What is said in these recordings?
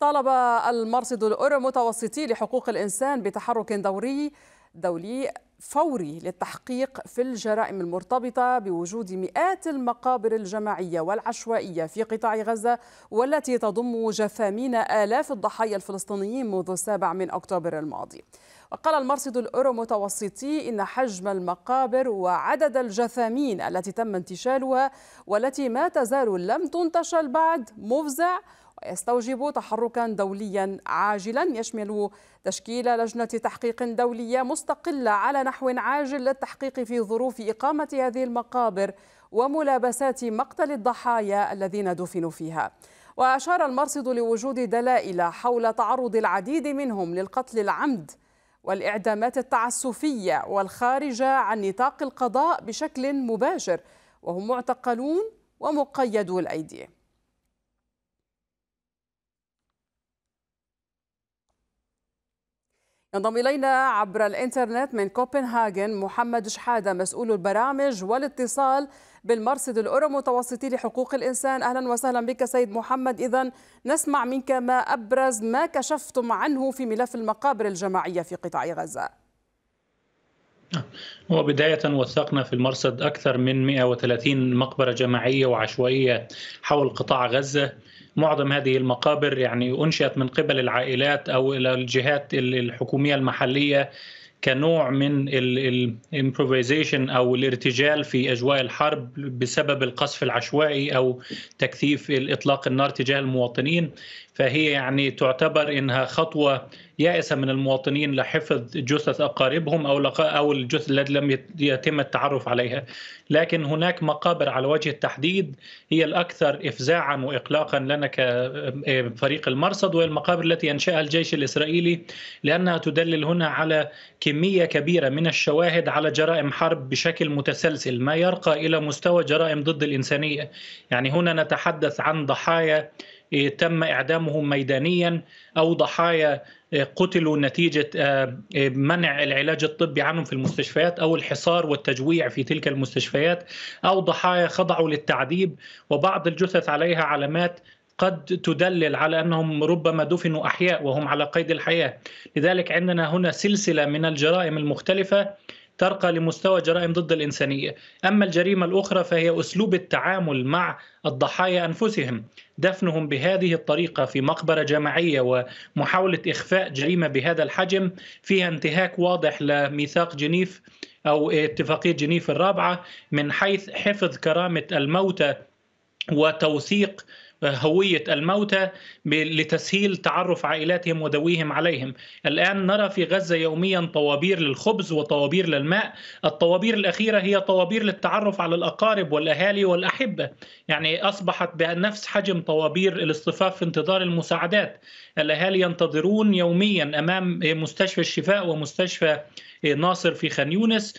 طالب المرصد الأورو متوسطي لحقوق الإنسان بتحرك دوري دولي فوري للتحقيق في الجرائم المرتبطة بوجود مئات المقابر الجماعية والعشوائية في قطاع غزة والتي تضم جثامين آلاف الضحايا الفلسطينيين منذ السابع من أكتوبر الماضي وقال المرصد الأورو متوسطي إن حجم المقابر وعدد الجثامين التي تم انتشالها والتي ما تزال لم تنتشل بعد مفزع ويستوجب تحركا دوليا عاجلا يشمل تشكيل لجنة تحقيق دولية مستقلة على نحو عاجل للتحقيق في ظروف إقامة هذه المقابر وملابسات مقتل الضحايا الذين دفنوا فيها وأشار المرصد لوجود دلائل حول تعرض العديد منهم للقتل العمد والإعدامات التعسفية والخارجة عن نطاق القضاء بشكل مباشر وهم معتقلون ومقيدو الأيدي ينضم إلينا عبر الإنترنت من كوبنهاجن محمد شحادة مسؤول البرامج والاتصال بالمرصد الأورو متوسطي لحقوق الإنسان أهلا وسهلا بك سيد محمد إذا نسمع منك ما أبرز ما كشفتم عنه في ملف المقابر الجماعية في قطاع غزة نعم. وبداية وثقنا في المرصد أكثر من 130 مقبرة جماعية وعشوائية حول قطاع غزة معظم هذه المقابر يعني أنشئت من قبل العائلات أو الجهات الحكومية المحلية كنوع من الامبروفيزيشن او الارتجال في اجواء الحرب بسبب القصف العشوائي او تكثيف اطلاق النار تجاه المواطنين فهي يعني تعتبر انها خطوه يائسه من المواطنين لحفظ جثث أقاربهم أو أو الجثث التي لم يتم التعرف عليها لكن هناك مقابر على وجه التحديد هي الأكثر إفزاعا وإقلاقا لنا كفريق إيه، المرصد وهي المقابر التي أنشأها الجيش الإسرائيلي لأنها تدلل هنا على كمية كبيرة من الشواهد على جرائم حرب بشكل متسلسل ما يرقى إلى مستوى جرائم ضد الإنسانية يعني هنا نتحدث عن ضحايا إيه، تم اعدامهم ميدانيا او ضحايا إيه، قتلوا نتيجه آه، إيه، منع العلاج الطبي عنهم في المستشفيات او الحصار والتجويع في تلك المستشفيات او ضحايا خضعوا للتعذيب وبعض الجثث عليها علامات قد تدلل على انهم ربما دفنوا احياء وهم على قيد الحياه، لذلك عندنا هنا سلسله من الجرائم المختلفه ترقى لمستوى جرائم ضد الإنسانية أما الجريمة الأخرى فهي أسلوب التعامل مع الضحايا أنفسهم دفنهم بهذه الطريقة في مقبرة جماعية ومحاولة إخفاء جريمة بهذا الحجم فيها انتهاك واضح لميثاق جنيف أو اتفاقية جنيف الرابعة من حيث حفظ كرامة الموتى وتوثيق هويه الموتى لتسهيل تعرف عائلاتهم وذويهم عليهم. الان نرى في غزه يوميا طوابير للخبز وطوابير للماء، الطوابير الاخيره هي طوابير للتعرف على الاقارب والاهالي والاحبه، يعني اصبحت بنفس حجم طوابير الاصطفاف في انتظار المساعدات. الاهالي ينتظرون يوميا امام مستشفى الشفاء ومستشفى ناصر في خان يونس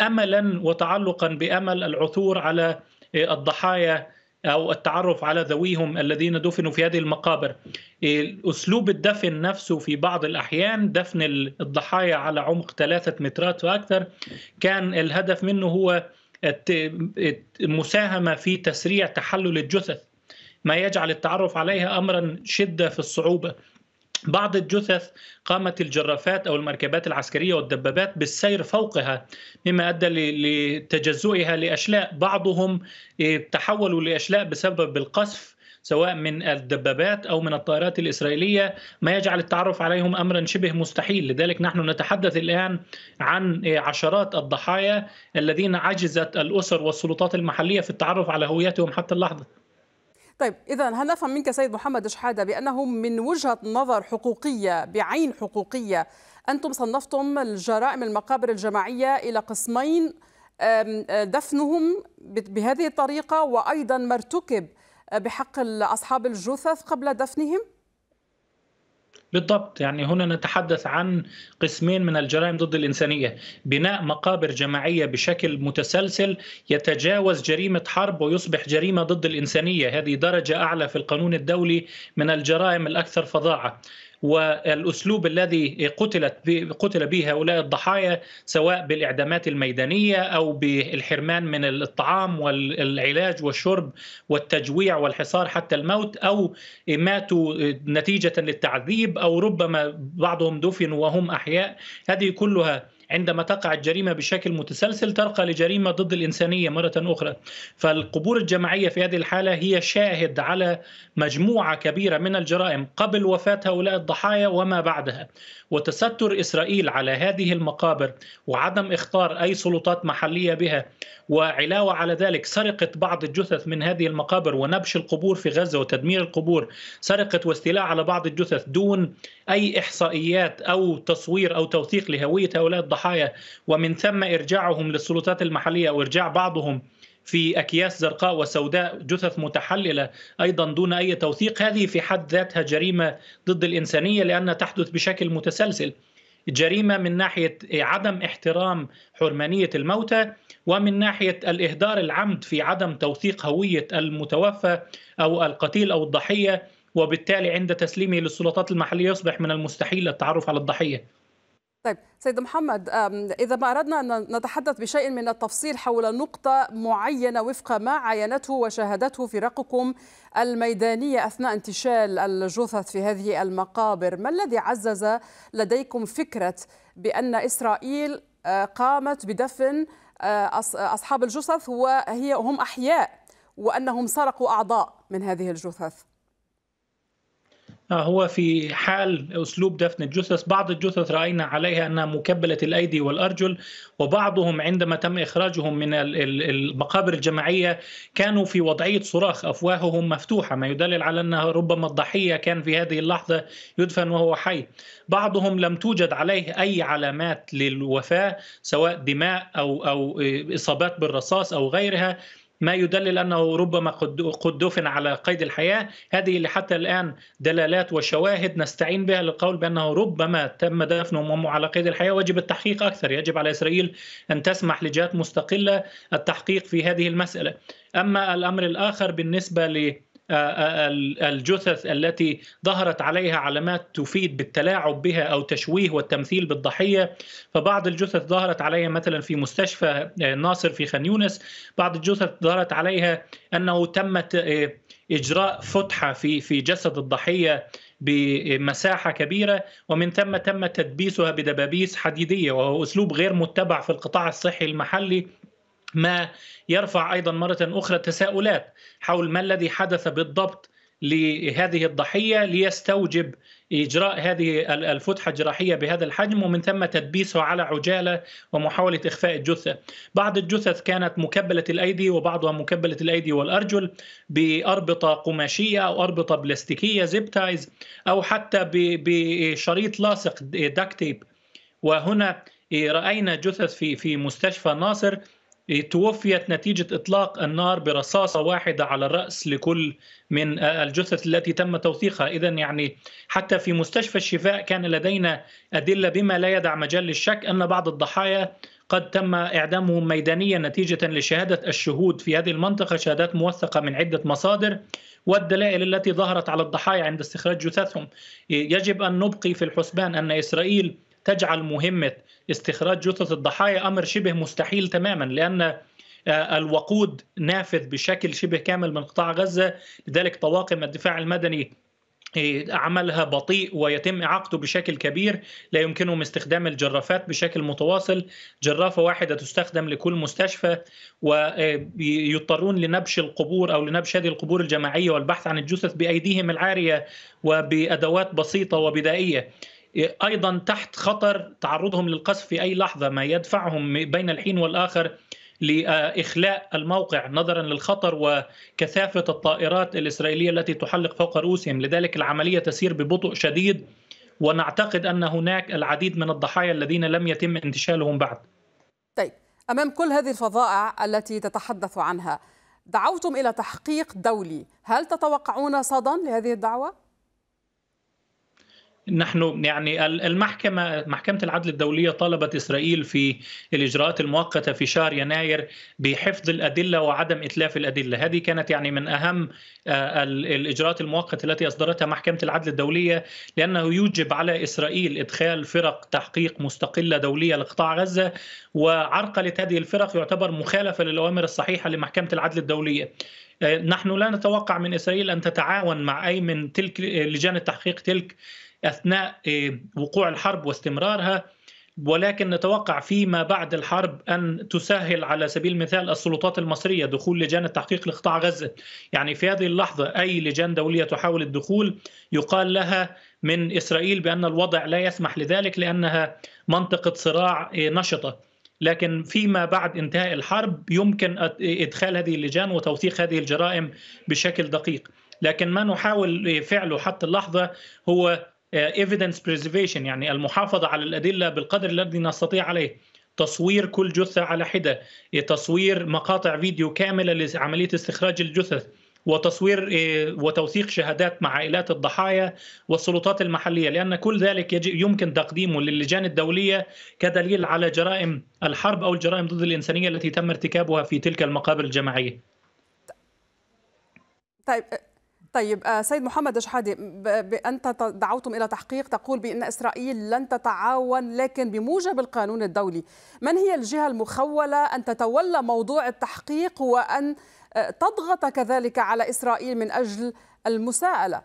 املا وتعلقا بامل العثور على الضحايا او التعرف على ذويهم الذين دفنوا في هذه المقابر إيه، اسلوب الدفن نفسه في بعض الاحيان دفن الضحايا على عمق ثلاثة مترات واكثر كان الهدف منه هو المساهمه في تسريع تحلل الجثث ما يجعل التعرف عليها امرا شده في الصعوبه بعض الجثث قامت الجرافات او المركبات العسكريه والدبابات بالسير فوقها مما ادى لتجزئها لاشلاء بعضهم إيه، تحولوا لاشلاء بسبب القصف سواء من الدبابات او من الطائرات الاسرائيليه ما يجعل التعرف عليهم امرا شبه مستحيل، لذلك نحن نتحدث الان عن إيه، عشرات الضحايا الذين عجزت الاسر والسلطات المحليه في التعرف على هويتهم حتى اللحظه. طيب إذا هل نفهم منك سيد محمد شحادة بأنه من وجهة نظر حقوقية بعين حقوقية أنتم صنفتم الجرائم المقابر الجماعية إلى قسمين آه، دفنهم بهذه الطريقة وأيضا ما ارتكب آه، بحق أصحاب الجثث قبل دفنهم؟ بالضبط يعني هنا نتحدث عن قسمين من الجرائم ضد الإنسانية بناء مقابر جماعية بشكل متسلسل يتجاوز جريمة حرب ويصبح جريمة ضد الإنسانية هذه درجة أعلى في القانون الدولي من الجرائم الأكثر فظاعة والاسلوب الذي قتلت قتل به هؤلاء الضحايا سواء بالاعدامات الميدانيه او بالحرمان من الطعام والعلاج والشرب والتجويع والحصار حتى الموت او ماتوا نتيجه للتعذيب او ربما بعضهم دفنوا وهم احياء هذه كلها عندما تقع الجريمه بشكل متسلسل ترقى لجريمه ضد الانسانيه مره اخرى فالقبور الجماعيه في هذه الحاله هي شاهد على مجموعه كبيره من الجرائم قبل وفاه هؤلاء الضحايا وما بعدها وتستر اسرائيل على هذه المقابر وعدم اختار اي سلطات محليه بها وعلاوه على ذلك سرقه بعض الجثث من هذه المقابر ونبش القبور في غزه وتدمير القبور سرقه واستيلاء على بعض الجثث دون اي احصائيات او تصوير او توثيق لهويه هؤلاء الضحايا الضحايا ومن ثم إرجاعهم للسلطات المحلية وإرجاع بعضهم في أكياس زرقاء وسوداء جثث متحللة أيضا دون أي توثيق هذه في حد ذاتها جريمة ضد الإنسانية لأنها تحدث بشكل متسلسل جريمه من ناحيه عدم احترام حرمانيه الموتى ومن ناحيه الاهدار العمد في عدم توثيق هويه المتوفى او القتيل او الضحيه وبالتالي عند تسليمه للسلطات المحليه يصبح من المستحيل التعرف على الضحيه. طيب سيد محمد إذا ما أردنا أن نتحدث بشيء من التفصيل حول نقطة معينة وفق ما عاينته وشاهدته فرقكم الميدانية أثناء انتشال الجثث في هذه المقابر ما الذي عزز لديكم فكرة بأن إسرائيل آه، قامت بدفن آه، أصحاب الجثث وهي هم أحياء وأنهم سرقوا أعضاء من هذه الجثث آه، هو في حال أسلوب دفن الجثث بعض الجثث رأينا عليها أنها مكبلة الأيدي والأرجل وبعضهم عندما تم إخراجهم من المقابر الجماعية كانوا في وضعية صراخ أفواههم مفتوحة ما يدلل على أن ربما الضحية كان في هذه اللحظة يدفن وهو حي بعضهم لم توجد عليه أي علامات للوفاة سواء دماء أو أو آه، إصابات بالرصاص أو غيرها ما يدلل انه ربما قد دفن على قيد الحياه هذه اللي حتى الان دلالات وشواهد نستعين بها للقول بانه ربما تم دفنه وهم على قيد الحياه ويجب التحقيق اكثر يجب على اسرائيل ان تسمح لجهات مستقله التحقيق في هذه المساله اما الامر الاخر بالنسبه ل آه، آه، الجثث التي ظهرت عليها علامات تفيد بالتلاعب بها او تشويه والتمثيل بالضحيه فبعض الجثث ظهرت عليها مثلا في مستشفى آه، ناصر في خان يونس بعض الجثث ظهرت عليها انه تمت اجراء فتحه في في جسد الضحيه بمساحة كبيرة ومن ثم تم تدبيسها بدبابيس حديدية وهو أسلوب غير متبع في القطاع الصحي المحلي ما يرفع ايضا مره اخرى تساؤلات حول ما الذي حدث بالضبط لهذه الضحيه ليستوجب اجراء هذه الفتحه الجراحيه بهذا الحجم ومن ثم تدبيسه على عجاله ومحاوله اخفاء الجثه. بعض الجثث كانت مكبله الايدي وبعضها مكبله الايدي والارجل باربطه قماشيه او اربطه بلاستيكيه زيب تايز او حتى بشريط لاصق داك إيه، تيب. وهنا إيه، راينا جثث في في مستشفى ناصر إيه، توفيت نتيجة إطلاق النار برصاصة واحدة على الرأس لكل من آه، الجثث التي تم توثيقها إذا يعني حتى في مستشفى الشفاء كان لدينا أدلة بما لا يدع مجال للشك أن بعض الضحايا قد تم إعدامهم ميدانيا نتيجة لشهادة الشهود في هذه المنطقة شهادات موثقة من عدة مصادر والدلائل التي ظهرت على الضحايا عند استخراج جثثهم إيه، يجب أن نبقي في الحسبان أن إسرائيل تجعل مهمه استخراج جثث الضحايا امر شبه مستحيل تماما لان آه، الوقود نافذ بشكل شبه كامل من قطاع غزه لذلك طواقم الدفاع المدني إيه، عملها بطيء ويتم اعاقته بشكل كبير لا يمكنهم استخدام الجرافات بشكل متواصل جرافه واحده تستخدم لكل مستشفى ويضطرون إيه، لنبش القبور او لنبش هذه القبور الجماعيه والبحث عن الجثث بايديهم العاريه وبادوات بسيطه وبدائيه ايضا تحت خطر تعرضهم للقصف في اي لحظه ما يدفعهم بين الحين والاخر لاخلاء الموقع نظرا للخطر وكثافه الطائرات الاسرائيليه التي تحلق فوق رؤوسهم، لذلك العمليه تسير ببطء شديد ونعتقد ان هناك العديد من الضحايا الذين لم يتم انتشالهم بعد. طيب، امام كل هذه الفظائع التي تتحدث عنها، دعوتم الى تحقيق دولي، هل تتوقعون صدى لهذه الدعوه؟ نحن يعني المحكمة محكمة العدل الدولية طالبت إسرائيل في الإجراءات المؤقتة في شهر يناير بحفظ الأدلة وعدم إتلاف الأدلة هذه كانت يعني من أهم آه، الإجراءات المؤقتة التي أصدرتها محكمة العدل الدولية لأنه يوجب على إسرائيل إدخال فرق تحقيق مستقلة دولية لقطاع غزة وعرقلة هذه الفرق يعتبر مخالفة للأوامر الصحيحة لمحكمة العدل الدولية آه، نحن لا نتوقع من إسرائيل أن تتعاون مع أي من تلك آه، لجان التحقيق تلك اثناء آه، وقوع الحرب واستمرارها ولكن نتوقع فيما بعد الحرب ان تسهل على سبيل المثال السلطات المصريه دخول لجان التحقيق لقطاع غزه، يعني في هذه اللحظه اي لجان دوليه تحاول الدخول يقال لها من اسرائيل بان الوضع لا يسمح لذلك لانها منطقه صراع آه، نشطه، لكن فيما بعد انتهاء الحرب يمكن ادخال هذه اللجان وتوثيق هذه الجرائم بشكل دقيق. لكن ما نحاول آه، فعله حتى اللحظه هو ايفيدنس آه، preservation يعني المحافظه على الادله بالقدر الذي نستطيع عليه تصوير كل جثه على حده آه، تصوير مقاطع فيديو كامله لعمليه استخراج الجثث وتصوير آه، وتوثيق شهادات مع عائلات الضحايا والسلطات المحليه لان كل ذلك يمكن تقديمه للجان الدوليه كدليل على جرائم الحرب او الجرائم ضد الانسانيه التي تم ارتكابها في تلك المقابر الجماعيه. طيب طيب آه، سيد محمد شحادي أنت دعوتم إلى تحقيق تقول بأن إسرائيل لن تتعاون لكن بموجب القانون الدولي من هي الجهة المخولة أن تتولى موضوع التحقيق وأن آه، تضغط كذلك على إسرائيل من أجل المساءلة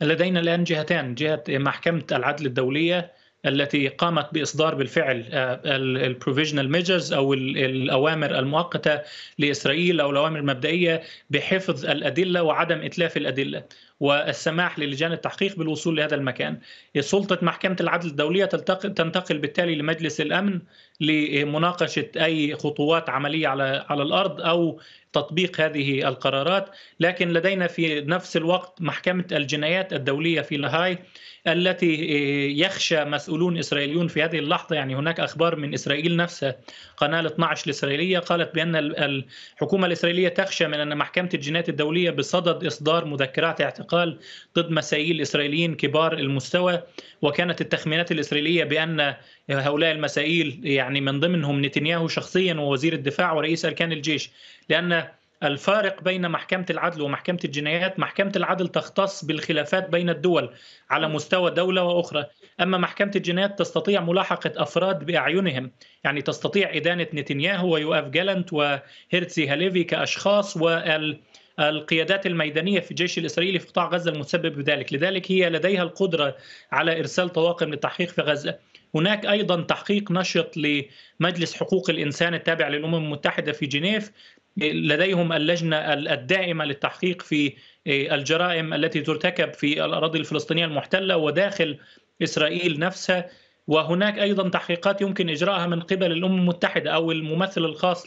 لدينا الآن جهتان جهة محكمة العدل الدولية التي قامت باصدار بالفعل البروفيجنال آه، ميجرز او الاوامر المؤقته لاسرائيل او الاوامر المبدئيه بحفظ الادله وعدم اتلاف الادله والسماح للجان التحقيق بالوصول لهذا المكان سلطة محكمة العدل الدولية تنتقل بالتالي لمجلس الأمن لمناقشة أي خطوات عملية على, على الأرض أو تطبيق هذه القرارات لكن لدينا في نفس الوقت محكمة الجنايات الدولية في لاهاي التي إيه، يخشى مسؤولون إسرائيليون في هذه اللحظة يعني هناك أخبار من إسرائيل نفسها قناة 12 الإسرائيلية قالت بأن الحكومة الإسرائيلية تخشى من أن محكمة الجنايات الدولية بصدد إصدار مذكرات اعتقال الاعتقال ضد مسائيل إسرائيليين كبار المستوى وكانت التخمينات الإسرائيلية بأن هؤلاء المسائيل يعني من ضمنهم نتنياهو شخصيا ووزير الدفاع ورئيس أركان الجيش لأن الفارق بين محكمة العدل ومحكمة الجنايات محكمة العدل تختص بالخلافات بين الدول على مستوى دولة وأخرى أما محكمة الجنايات تستطيع ملاحقة أفراد بأعينهم يعني تستطيع إدانة نتنياهو ويؤف جالنت وهيرتسي هاليفي كأشخاص وال القيادات الميدانيه في الجيش الاسرائيلي في قطاع غزه المتسبب بذلك، لذلك هي لديها القدره على ارسال طواقم للتحقيق في غزه. هناك ايضا تحقيق نشط لمجلس حقوق الانسان التابع للامم المتحده في جنيف لديهم اللجنه الدائمه للتحقيق في الجرائم التي ترتكب في الاراضي الفلسطينيه المحتله وداخل اسرائيل نفسها وهناك ايضا تحقيقات يمكن اجراءها من قبل الامم المتحده او الممثل الخاص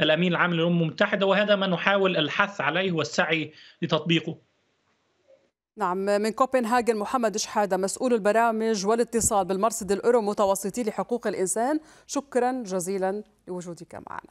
للامين العام للامم المتحده وهذا ما نحاول الحث عليه والسعي لتطبيقه. نعم من كوبنهاجن محمد شحاده مسؤول البرامج والاتصال بالمرصد الاورو متوسطي لحقوق الانسان شكرا جزيلا لوجودك معنا.